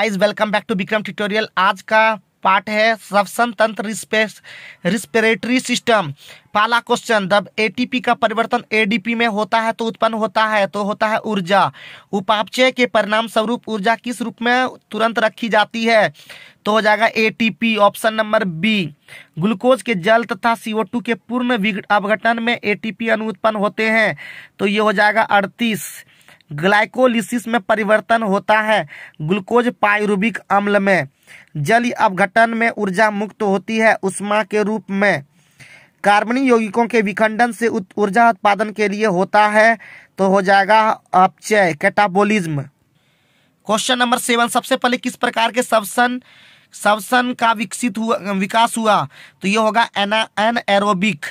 guys welcome back to Vikram tutorial आज का part है श्वसन तंत्र रिस्पिरेटरी सिस्टम पहला क्वेश्चन जब एटीपी का परिवर्तन एडीपी में होता है तो उत्पन्न होता है तो होता है ऊर्जा उपापचय के परिणाम स्वरूप ऊर्जा किस रूप में तुरंत रखी जाती है तो हो जाएगा ATP option number B glucose के जल तथा सीओ के पूर्ण अवघटन में ए अणु होते हैं तो ये हो जाएगा अड़तीस ग्लाइकोलिसिस में परिवर्तन होता है ग्लूकोज पायरूबिक अम्ल में जलीय अवघटन में ऊर्जा मुक्त होती है उष्मा के रूप में कार्बनी यौगिकों के विखंडन से ऊर्जा उत्पादन के लिए होता है तो हो जाएगा अपचय कैटाबोलिज्म क्वेश्चन नंबर सेवन सबसे पहले किस प्रकार के सबसन सबसन का विकसित हुआ विकास हुआ तो ये होगा anaerobic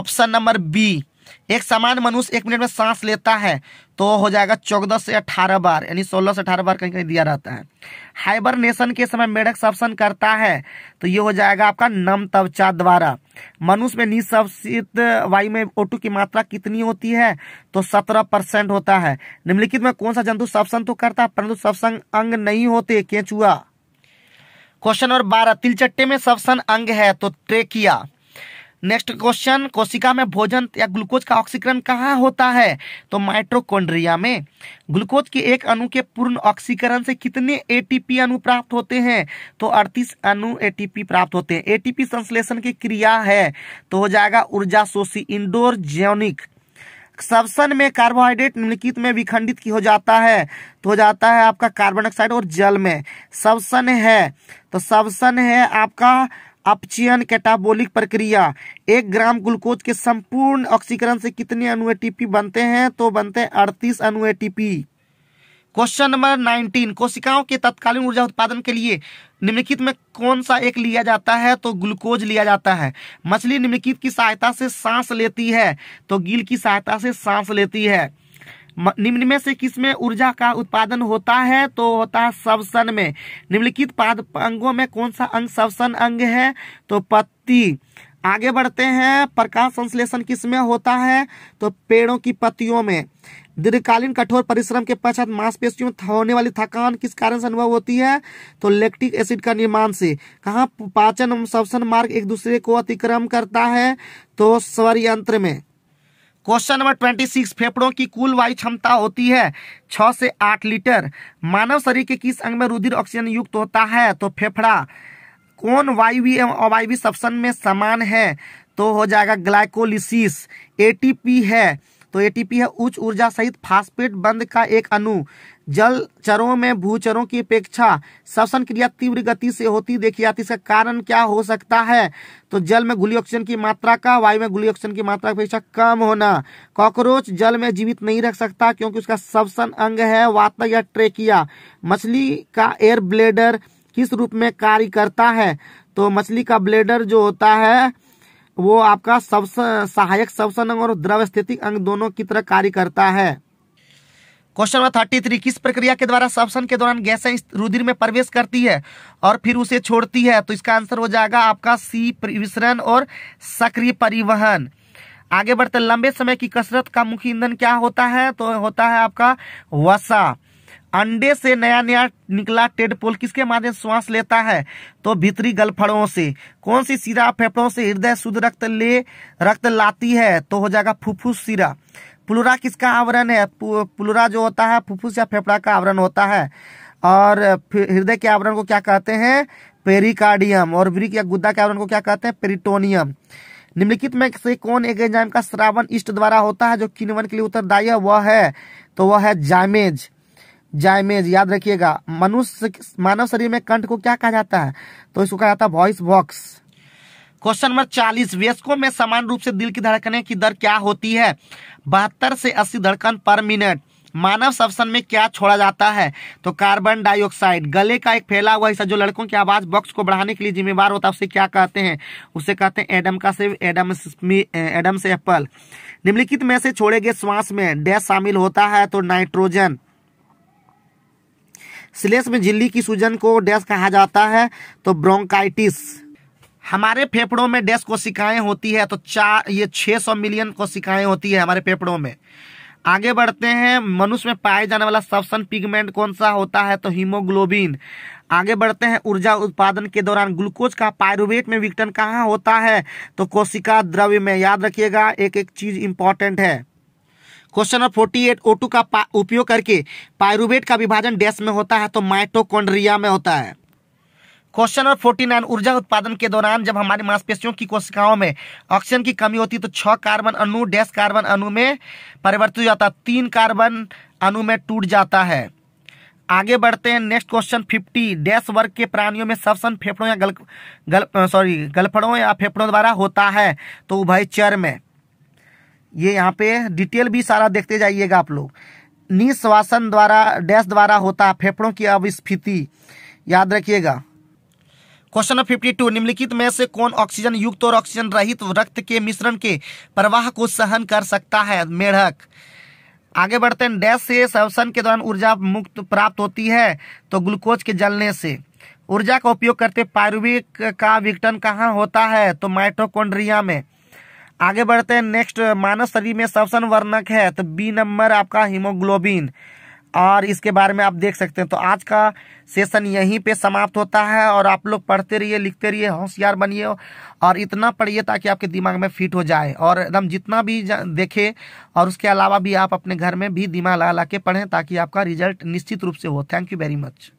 option number B एक सामान्य मनुष्य एक मिनट में सांस लेता है तो हो जाएगा चौदह से अठारह बार यानी सोलह से अठारह बार कहीं कहीं दिया रहता है हाइबरनेशन के समय मेढक सबसन करता है तो ये हो जाएगा आपका नम तवचा द्वारा मनुष्य में निःसवसित वायु में ओटू की मात्रा कितनी होती है तो सत्रह परसेंट होता है निम्नलिखित में कौन सा जंतु सबसन तो करता है परंतु सबसन अंग नहीं होते केंचुआ क्वेश्चन नंबर बारह तिलचट्टे में सबसन अंग है तो ट्रेकिया नेक्स्ट क्वेश्चन कोशिका में भोजन या ग्लूकोज का ऑक्सीकरण कहाँ होता है तो माइट्रोकोन्ड्रिया में ग्लूकोज के एक अणु के पूर्ण ऑक्सीकरण से कितने एटीपी अणु प्राप्त होते हैं तो 38 अणु एटीपी प्राप्त होते हैं एटीपी संश्लेषण की क्रिया है तो हो जाएगा ऊर्जा शोषी इंडोर जियोनिक सबसन में कार्बोहाइड्रेट निम्नलिखित में विखंडित की हो जाता है तो हो जाता है आपका कार्बन डाइऑक्साइड और जल में सबसन है तो सबसन है आपका अपचयन कैटाबोलिक प्रक्रिया एक ग्राम ग्लूकोज के संपूर्ण ऑक्सीकरण से कितने अनु एटीपी बनते हैं तो बनते हैं अड़तीस अनु एटीपी क्वेश्चन नंबर नाइनटीन कोशिकाओं के तत्कालीन ऊर्जा उत्पादन के लिए निम्नलिखित में कौन सा एक लिया जाता है तो ग्लूकोज लिया जाता है मछली निम्नलिखित की सहायता से सांस लेती है तो गिल की सहायता से सांस लेती है निम्न में से किस में ऊर्जा का उत्पादन होता है तो होता है सबसन में निम्नलिखित पाद अंगों में कौन सा अंग सबसन अंग है तो पत्ती आगे बढ़ते हैं प्रकाश संश्लेषण किसमें होता है तो पेड़ों की पत्तियों में दीर्घकालीन कठोर परिश्रम के पश्चात मांसपेशियों में होने वाली थकान किस कारण से अनुभव होती है तो लैक्टिक एसिड का निर्माण से कहा पाचन सबसन मार्ग एक दूसरे को अतिक्रम करता है तो स्वर यंत्र में क्वेश्चन नंबर ट्वेंटी सिक्स फेफड़ों की कुल वायु क्षमता होती है छः से आठ लीटर मानव शरीर के किस अंग में रुधिर ऑक्सीजन युक्त होता है तो फेफड़ा कौन वायुवी एवं अवायवी सप्सन में समान है तो हो जाएगा ग्लाइकोलिसिस एटीपी है तो एटीपी है उच्च ऊर्जा सहित फास्फेट बंद का एक अनु जल चरों में भूचरों की अपेक्षा श्वसन क्रिया तीव्र गति से होती देखी जाती इसका कारण क्या हो सकता है तो जल में गुली ऑक्सीजन की मात्रा का वायु में गुली ऑक्सीजन की मात्रा की अपेक्षा कम होना कॉकरोच जल में जीवित नहीं रख सकता क्योंकि उसका श्वसन अंग है वाता या ट्रेकिया मछली का एयर ब्लेडर किस रूप में कार्य करता है तो मछली का ब्लेडर जो होता है वो आपका सब सहायक सबसन अंग और द्रव स्थितिक अंग दोनों की तरह कार्य करता है क्वेश्चन नंबर थर्टी थ्री किस प्रक्रिया के द्वारा सबसन के दौरान गैसें रुधिर में प्रवेश करती है और फिर उसे छोड़ती है तो इसका आंसर हो जाएगा आपका सी विसरण और सक्रिय परिवहन आगे बढ़ते लंबे समय की कसरत का मुख्य ईंधन क्या होता है तो होता है आपका वसा अंडे से नया नया निकला टेडपोल किसके माध्यम से श्वास लेता है तो भीतरी गलफड़ों से कौन सी सीरा फेफड़ों से हृदय शुद्ध रक्त ले रक्त लाती है तो हो जाएगा फुफ्फुस सिरा पुलुरा किसका आवरण है पुलुरा जो होता है फुफ्फुस या फेफड़ा का आवरण होता है और हृदय के आवरण को क्या कहते हैं पेरिकार्डियम और वृक या गुद्दा के आवरण को क्या कहते हैं पेरिटोनियम निम्नलिखित में से कौन एक एंजाइम का श्रावण इष्ट द्वारा होता है जो किनवन के लिए उत्तरदायी है वह है तो वह है जामेज जायमेज याद रखिएगा मनुष्य मानव शरीर में कंठ को क्या कहा जाता है तो इसको कहा जाता है वॉइस बॉक्स क्वेश्चन नंबर चालीस वयस्कों में समान रूप से दिल की धड़कने की दर क्या होती है बहत्तर से अस्सी धड़कन पर मिनट मानव श्वसन में क्या छोड़ा जाता है तो कार्बन डाइऑक्साइड गले का एक फैला हुआ हिस्सा जो लड़कों की आवाज बॉक्स को बढ़ाने के लिए जिम्मेवार होता है उसे क्या कहते हैं उसे कहते हैं एडम का से एडम एडम से एप्पल निम्नलिखित में से छोड़े गए श्वास में डैश शामिल होता है तो नाइट्रोजन श्लेष में झिल्ली की सूजन को डैश कहा जाता है तो ब्रोंकाइटिस हमारे फेफड़ों में डैश कोशिकाएं होती है तो चार ये 600 मिलियन कोशिकाएं होती है हमारे फेफड़ों में आगे बढ़ते हैं मनुष्य में पाए जाने वाला सबसन पिगमेंट कौन सा होता है तो हीमोग्लोबिन आगे बढ़ते हैं ऊर्जा उत्पादन के दौरान ग्लूकोज का पायरुवेट में विघटन कहाँ होता है तो कोशिका द्रव्य में याद रखिएगा एक एक चीज इंपॉर्टेंट है question number forty eight O two का उपयोग करके पायरुवेट का विभाजन डैश में होता है तो माइटोकॉन्ड्रिया में होता है क्वेश्चन नंबर फोर्टी नाइन ऊर्जा उत्पादन के दौरान जब हमारे मांसपेशियों की कोशिकाओं में ऑक्सीजन की कमी होती है तो छह कार्बन अणु डैश कार्बन अणु में परिवर्तित हो जाता है तीन कार्बन अणु में टूट जाता है आगे बढ़ते हैं नेक्स्ट क्वेश्चन फिफ्टी डैश वर्ग के प्राणियों में सबसन फेफड़ों या गल गल सॉरी गलफड़ों या फेफड़ों द्वारा होता है तो उभयचर में ये यहाँ पे डिटेल भी सारा देखते जाइएगा आप लोग निश्वासन द्वारा डैश द्वारा होता है फेफड़ों की अविस्फीति याद रखिएगा क्वेश्चन नंबर फिफ्टी टू निम्नलिखित में से कौन ऑक्सीजन युक्त और ऑक्सीजन रहित रक्त के मिश्रण के प्रवाह को सहन कर सकता है मेढक आगे बढ़ते हैं डैश से श्वसन के दौरान ऊर्जा मुक्त प्राप्त होती है तो ग्लूकोज के जलने से ऊर्जा का उपयोग करते पायरुविक का विघटन कहाँ होता है तो माइट्रोकोन्ड्रिया में आगे बढ़ते हैं नेक्स्ट मानव शरीर में सबसे वर्णक है तो बी नंबर आपका हीमोग्लोबिन और इसके बारे में आप देख सकते हैं तो आज का सेशन यहीं पे समाप्त होता है और आप लोग पढ़ते रहिए लिखते रहिए होशियार बनिए और इतना पढ़िए ताकि आपके दिमाग में फिट हो जाए और एकदम जितना भी देखे और उसके अलावा भी आप अपने घर में भी दिमाग लगा ला के पढ़ें ताकि आपका रिजल्ट निश्चित रूप से हो थैंक यू वेरी मच